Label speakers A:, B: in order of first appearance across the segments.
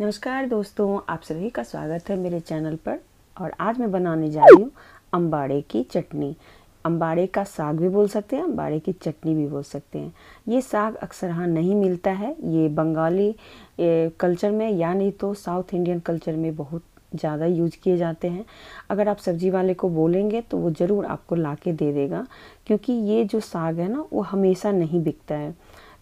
A: नमस्कार दोस्तों आप सभी का स्वागत है मेरे चैनल पर और आज मैं बनाने जा रही हूँ अम्बाड़े की चटनी अम्बाड़े का साग भी बोल सकते हैं अम्बाड़े की चटनी भी बोल सकते हैं ये साग अक्सर हाँ नहीं मिलता है ये बंगाली कल्चर में या नहीं तो साउथ इंडियन कल्चर में बहुत ज़्यादा यूज किए जाते हैं अगर आप सब्जी वाले को बोलेंगे तो वो ज़रूर आपको ला के दे देगा क्योंकि ये जो साग है ना वो हमेशा नहीं बिकता है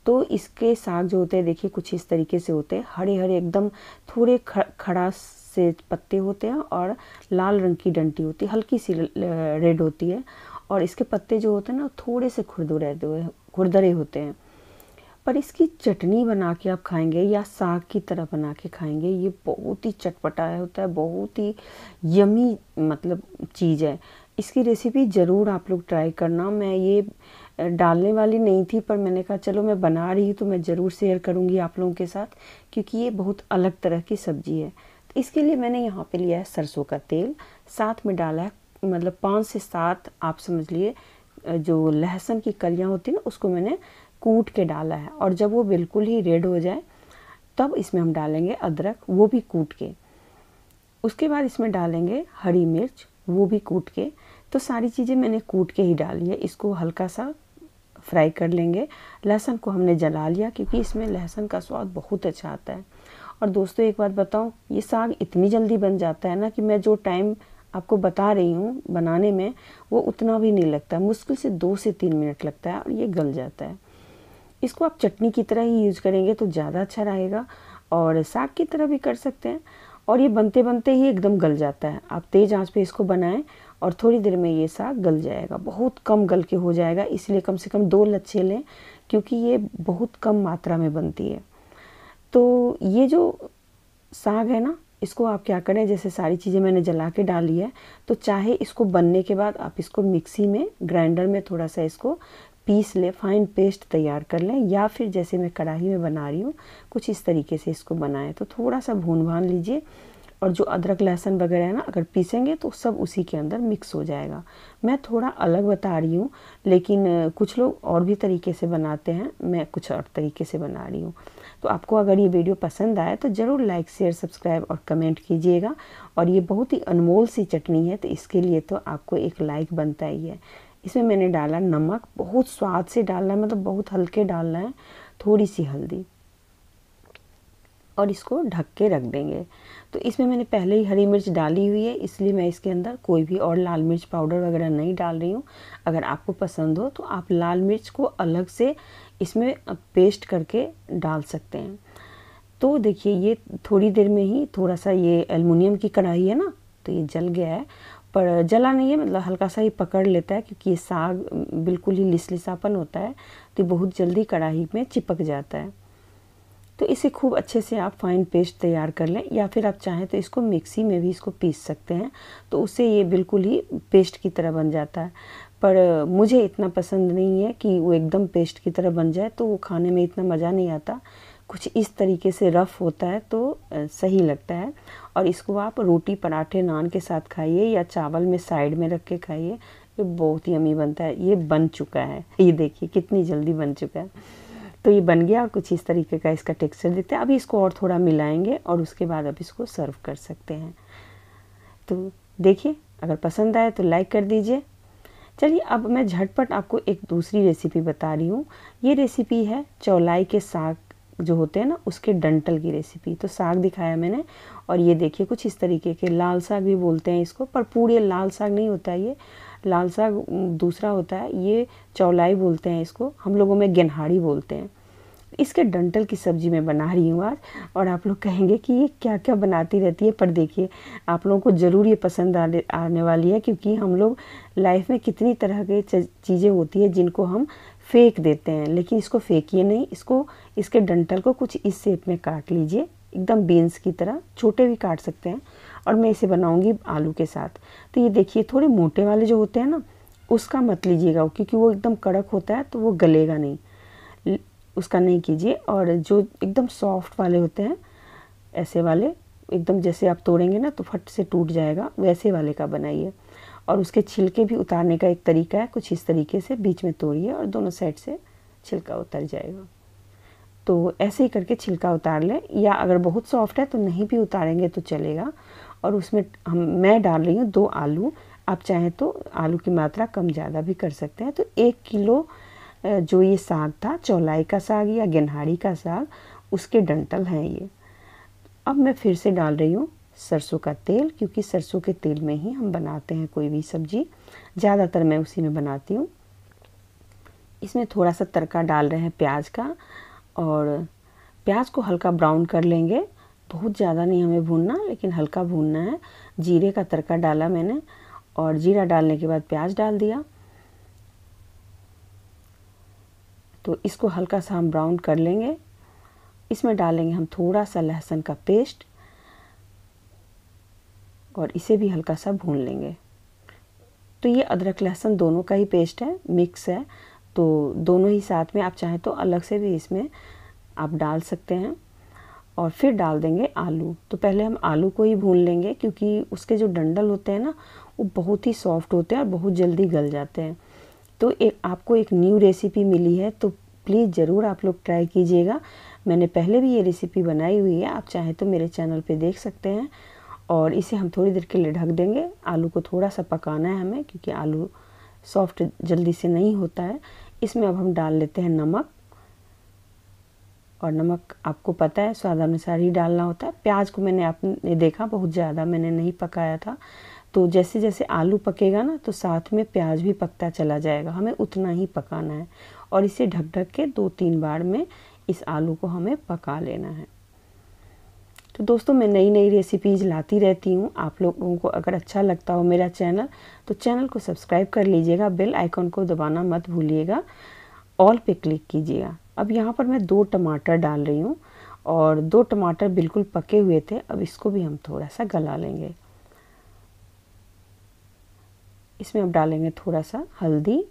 A: तो इसके साग जो होते हैं देखिए कुछ इस तरीके से होते हैं हरे हरे एकदम थोड़े खड़ा से पत्ते होते हैं और लाल रंग की डंटी होती है हल्की सी रेड होती है और इसके पत्ते जो होते हैं ना थोड़े से रहते हुए खुरदरे होते हैं पर इसकी चटनी बना के आप खाएंगे या साग की तरह बना के खाएंगे ये बहुत ही चटपटा होता है बहुत ही यमी मतलब चीज़ है इसकी रेसिपी ज़रूर आप लोग ट्राई करना मैं ये डालने वाली नहीं थी पर मैंने कहा चलो मैं बना रही हूँ तो मैं ज़रूर शेयर करूँगी आप लोगों के साथ क्योंकि ये बहुत अलग तरह की सब्ज़ी है तो इसके लिए मैंने यहाँ पे लिया है सरसों का तेल साथ में डाला है मतलब पाँच से सात आप समझ लिए जो लहसुन की कलियाँ होती ना उसको मैंने कूट के डाला है और जब वो बिल्कुल ही रेड हो जाए तब इसमें हम डालेंगे अदरक वो भी कूट के उसके बाद इसमें डालेंगे हरी मिर्च वो भी कूट के तो सारी चीज़ें मैंने कूट के ही डाली है इसको हल्का सा फ्राई कर लेंगे लहसुन को हमने जला लिया क्योंकि इसमें लहसुन का स्वाद बहुत अच्छा आता है और दोस्तों एक बात बताऊँ ये साग इतनी जल्दी बन जाता है ना कि मैं जो टाइम आपको बता रही हूँ बनाने में वो उतना भी नहीं लगता मुश्किल से दो से तीन मिनट लगता है और ये गल जाता है इसको आप चटनी की तरह ही यूज करेंगे तो ज़्यादा अच्छा रहेगा और साग की तरह भी कर सकते हैं और ये बनते बनते ही एकदम गल जाता है आप तेज़ आंच पे इसको बनाएं और थोड़ी देर में ये साग गल जाएगा बहुत कम गल के हो जाएगा इसलिए कम से कम दो लच्छे लें क्योंकि ये बहुत कम मात्रा में बनती है तो ये जो साग है ना इसको आप क्या करें जैसे सारी चीज़ें मैंने जला के डाली है तो चाहे इसको बनने के बाद आप इसको मिक्सी में ग्राइंडर में थोड़ा सा इसको पीस लें फाइन पेस्ट तैयार कर लें या फिर जैसे मैं कढ़ाई में बना रही हूँ कुछ इस तरीके से इसको बनाएं तो थोड़ा सा भून भान लीजिए और जो अदरक लहसुन वगैरह है ना अगर पीसेंगे तो सब उसी के अंदर मिक्स हो जाएगा मैं थोड़ा अलग बता रही हूँ लेकिन कुछ लोग और भी तरीके से बनाते हैं मैं कुछ और तरीके से बना रही हूँ तो आपको अगर ये वीडियो पसंद आए तो ज़रूर लाइक शेयर सब्सक्राइब और कमेंट कीजिएगा और ये बहुत ही अनमोल सी चटनी है तो इसके लिए तो आपको एक लाइक बनता ही है इसमें मैंने डाला नमक बहुत स्वाद से डालना है मतलब बहुत हल्के डालना है थोड़ी सी हल्दी और इसको ढक के रख देंगे तो इसमें मैंने पहले ही हरी मिर्च डाली हुई है इसलिए मैं इसके अंदर कोई भी और लाल मिर्च पाउडर वगैरह नहीं डाल रही हूँ अगर आपको पसंद हो तो आप लाल मिर्च को अलग से इसमें पेस्ट करके डाल सकते हैं तो देखिए ये थोड़ी देर में ही थोड़ा सा ये एलमिनियम की कढ़ाई है ना तो ये जल गया है पर जला नहीं है मतलब हल्का सा ही पकड़ लेता है क्योंकि ये साग बिल्कुल ही लिसलिसापन होता है तो बहुत जल्दी कढ़ाई में चिपक जाता है तो इसे खूब अच्छे से आप फाइन पेस्ट तैयार कर लें या फिर आप चाहें तो इसको मिक्सी में भी इसको पीस सकते हैं तो उससे ये बिल्कुल ही पेस्ट की तरह बन जाता है पर मुझे इतना पसंद नहीं है कि वो एकदम पेस्ट की तरह बन जाए तो वो खाने में इतना मज़ा नहीं आता कुछ इस तरीके से रफ़ होता है तो सही लगता है और इसको आप रोटी पराठे नान के साथ खाइए या चावल में साइड में रख के खाइए ये बहुत ही अमी बनता है ये बन चुका है ये देखिए कितनी जल्दी बन चुका है तो ये बन गया और कुछ इस तरीके का इसका टेक्सचर देखते हैं अभी इसको और थोड़ा मिलाएंगे और उसके बाद अब इसको सर्व कर सकते हैं तो देखिए अगर पसंद आए तो लाइक कर दीजिए चलिए अब मैं झटपट आपको एक दूसरी रेसिपी बता रही हूँ ये रेसिपी है चौलाई के साग जो होते हैं ना उसके डंटल की रेसिपी तो साग दिखाया मैंने और ये देखिए कुछ इस तरीके के लाल साग भी बोलते हैं इसको पर पूरे लाल साग नहीं होता ये लाल साग दूसरा होता है ये चौलाई बोलते हैं इसको हम लोगों में गेनहाड़ी बोलते हैं इसके डंटल की सब्जी मैं बना रही हूँ आज और आप लोग कहेंगे कि ये क्या क्या बनाती रहती है पर देखिए आप लोगों को ज़रूर ये पसंद आने आने वाली है क्योंकि हम लोग लाइफ में कितनी तरह के चीज़ें होती है जिनको हम फेंक देते हैं लेकिन इसको फेंकिए नहीं इसको इसके डंटल को कुछ इस शेप में काट लीजिए एकदम बीन्स की तरह छोटे भी काट सकते हैं और मैं इसे बनाऊंगी आलू के साथ तो ये देखिए थोड़े मोटे वाले जो होते हैं ना उसका मत लीजिएगा क्योंकि वो एकदम कड़क होता है तो वो गलेगा नहीं उसका नहीं कीजिए और जो एकदम सॉफ्ट वाले होते हैं ऐसे वाले एकदम जैसे आप तोड़ेंगे ना तो फट से टूट जाएगा वैसे वाले का बनाइए और उसके छिलके भी उतारने का एक तरीका है कुछ इस तरीके से बीच में तोड़िए और दोनों साइड से छिलका उतर जाएगा तो ऐसे ही करके छिलका उतार लें या अगर बहुत सॉफ्ट है तो नहीं भी उतारेंगे तो चलेगा और उसमें हम मैं डाल रही हूँ दो आलू आप चाहें तो आलू की मात्रा कम ज़्यादा भी कर सकते हैं तो एक किलो जो ये साग था चौलाई का साग या गेनहाड़ी का साग उसके डंटल हैं ये अब मैं फिर से डाल रही हूँ सरसों का तेल क्योंकि सरसों के तेल में ही हम बनाते हैं कोई भी सब्जी ज़्यादातर मैं उसी में बनाती हूँ इसमें थोड़ा सा तड़का डाल रहे हैं प्याज का और प्याज को हल्का ब्राउन कर लेंगे बहुत ज़्यादा नहीं हमें भूनना लेकिन हल्का भूनना है जीरे का तड़का डाला मैंने और जीरा डालने के बाद प्याज डाल दिया तो इसको हल्का सा हम ब्राउन कर लेंगे इसमें डालेंगे हम थोड़ा सा लहसुन का पेस्ट और इसे भी हल्का सा भून लेंगे तो ये अदरक लहसुन दोनों का ही पेस्ट है मिक्स है तो दोनों ही साथ में आप चाहें तो अलग से भी इसमें आप डाल सकते हैं और फिर डाल देंगे आलू तो पहले हम आलू को ही भून लेंगे क्योंकि उसके जो डंडल होते हैं ना वो बहुत ही सॉफ्ट होते हैं और बहुत जल्दी गल जाते हैं तो एक आपको एक न्यू रेसिपी मिली है तो प्लीज़ ज़रूर आप लोग ट्राई कीजिएगा मैंने पहले भी ये रेसिपी बनाई हुई है आप चाहें तो मेरे चैनल पर देख सकते हैं और इसे हम थोड़ी देर के लिए ढक देंगे आलू को थोड़ा सा पकाना है हमें क्योंकि आलू सॉफ्ट जल्दी से नहीं होता है इसमें अब हम डाल लेते हैं नमक और नमक आपको पता है स्वाद अनुसार ही डालना होता है प्याज को मैंने आपने देखा बहुत ज़्यादा मैंने नहीं पकाया था तो जैसे जैसे आलू पकेगा ना तो साथ में प्याज भी पकता चला जाएगा हमें उतना ही पकाना है और इसे ढक ढक के दो तीन बार में इस आलू को हमें पका लेना है तो दोस्तों मैं नई नई रेसिपीज़ लाती रहती हूँ आप लोगों को अगर अच्छा लगता हो मेरा चैनल तो चैनल को सब्सक्राइब कर लीजिएगा बेल आइकॉन को दबाना मत भूलिएगा ऑल पे क्लिक कीजिएगा अब यहाँ पर मैं दो टमाटर डाल रही हूँ और दो टमाटर बिल्कुल पके हुए थे अब इसको भी हम थोड़ा सा गला लेंगे इसमें अब डालेंगे थोड़ा सा हल्दी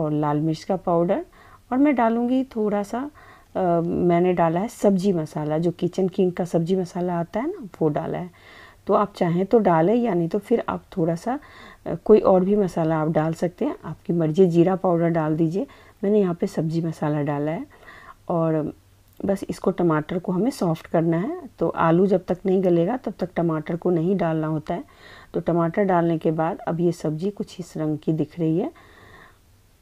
A: और लाल मिर्च का पाउडर और मैं डालूँगी थोड़ा सा आ, मैंने डाला है सब्जी मसाला जो किचन किंग का सब्जी मसाला आता है ना वो डाला है तो आप चाहें तो डालें या नहीं तो फिर आप थोड़ा सा कोई और भी मसाला आप डाल सकते हैं आपकी मर्ज़ी जीरा पाउडर डाल दीजिए मैंने यहाँ पे सब्जी मसाला डाला है और बस इसको टमाटर को हमें सॉफ्ट करना है तो आलू जब तक नहीं गलेगा तब तक टमाटर को नहीं डालना होता है तो टमाटर डालने के बाद अब ये सब्ज़ी कुछ इस रंग की दिख रही है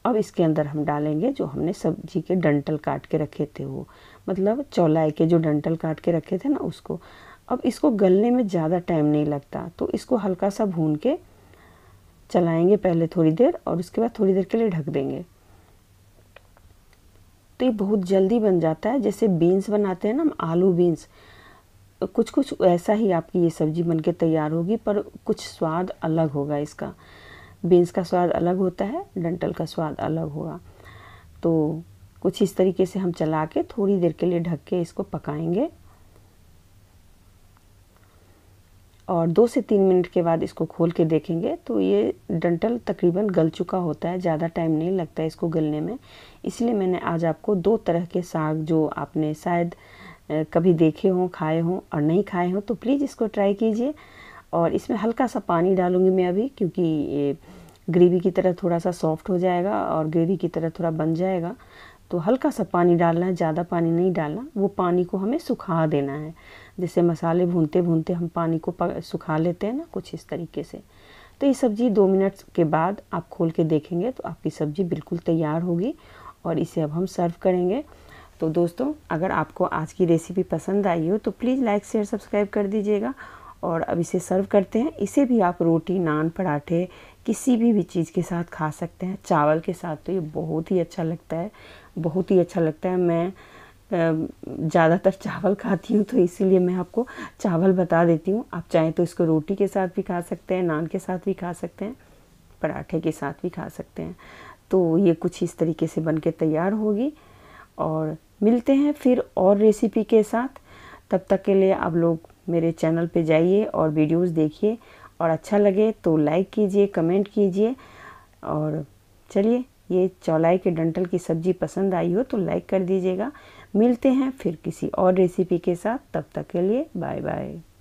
A: अब इसके अंदर हम डालेंगे जो हमने सब्जी के डंटल काट के रखे थे वो मतलब चौलाई के जो डंटल काट के रखे थे ना उसको अब इसको गलने में ज़्यादा टाइम नहीं लगता तो इसको हल्का सा भून के चलाएंगे पहले थोड़ी देर और उसके बाद थोड़ी देर के लिए ढक देंगे तो ये बहुत जल्दी बन जाता है जैसे बीन्स बनाते हैं ना हम आलू बीन्स कुछ कुछ ऐसा ही आपकी ये सब्ज़ी बनके तैयार होगी पर कुछ स्वाद अलग होगा इसका बीन्स का स्वाद अलग होता है डंटल का स्वाद अलग होगा तो कुछ इस तरीके से हम चला के थोड़ी देर के लिए ढक के इसको पकाएंगे और दो से तीन मिनट के बाद इसको खोल के देखेंगे तो ये डंटल तकरीबन गल चुका होता है ज़्यादा टाइम नहीं लगता है इसको गलने में इसलिए मैंने आज आपको दो तरह के साग जो आपने शायद कभी देखे हों खाए हों और नहीं खाए हों तो प्लीज़ इसको ट्राई कीजिए और इसमें हल्का सा पानी डालूँगी मैं अभी क्योंकि ये ग्रेवी की तरह थोड़ा सा सॉफ्ट हो जाएगा और ग्रेवी की तरह थोड़ा बन जाएगा तो हल्का सा पानी डालना है ज़्यादा पानी नहीं डालना वो पानी को हमें सुखा देना है जैसे मसाले भूनते भूनते हम पानी को सुखा लेते हैं ना कुछ इस तरीके से तो ये सब्ज़ी दो मिनट के बाद आप खोल के देखेंगे तो आपकी सब्ज़ी बिल्कुल तैयार होगी और इसे अब हम सर्व करेंगे तो दोस्तों अगर आपको आज की रेसिपी पसंद आई हो तो प्लीज़ लाइक शेयर सब्सक्राइब कर दीजिएगा और अब इसे सर्व करते हैं इसे भी आप रोटी नान पराठे किसी भी भी चीज़ के साथ खा सकते हैं चावल के साथ तो ये बहुत ही अच्छा लगता है बहुत ही अच्छा लगता है मैं ज़्यादातर चावल खाती हूँ तो इसीलिए मैं आपको चावल बता देती हूँ आप चाहें तो इसको रोटी के साथ भी खा सकते हैं नान के साथ भी खा सकते हैं पराठे के साथ भी खा सकते हैं तो ये कुछ इस तरीके से बन के तैयार होगी और मिलते हैं फिर और रेसिपी के साथ तब तक के लिए आप लोग मेरे चैनल पे जाइए और वीडियोस देखिए और अच्छा लगे तो लाइक कीजिए कमेंट कीजिए और चलिए ये चौलाई के डंटल की सब्ज़ी पसंद आई हो तो लाइक कर दीजिएगा मिलते हैं फिर किसी और रेसिपी के साथ तब तक के लिए बाय बाय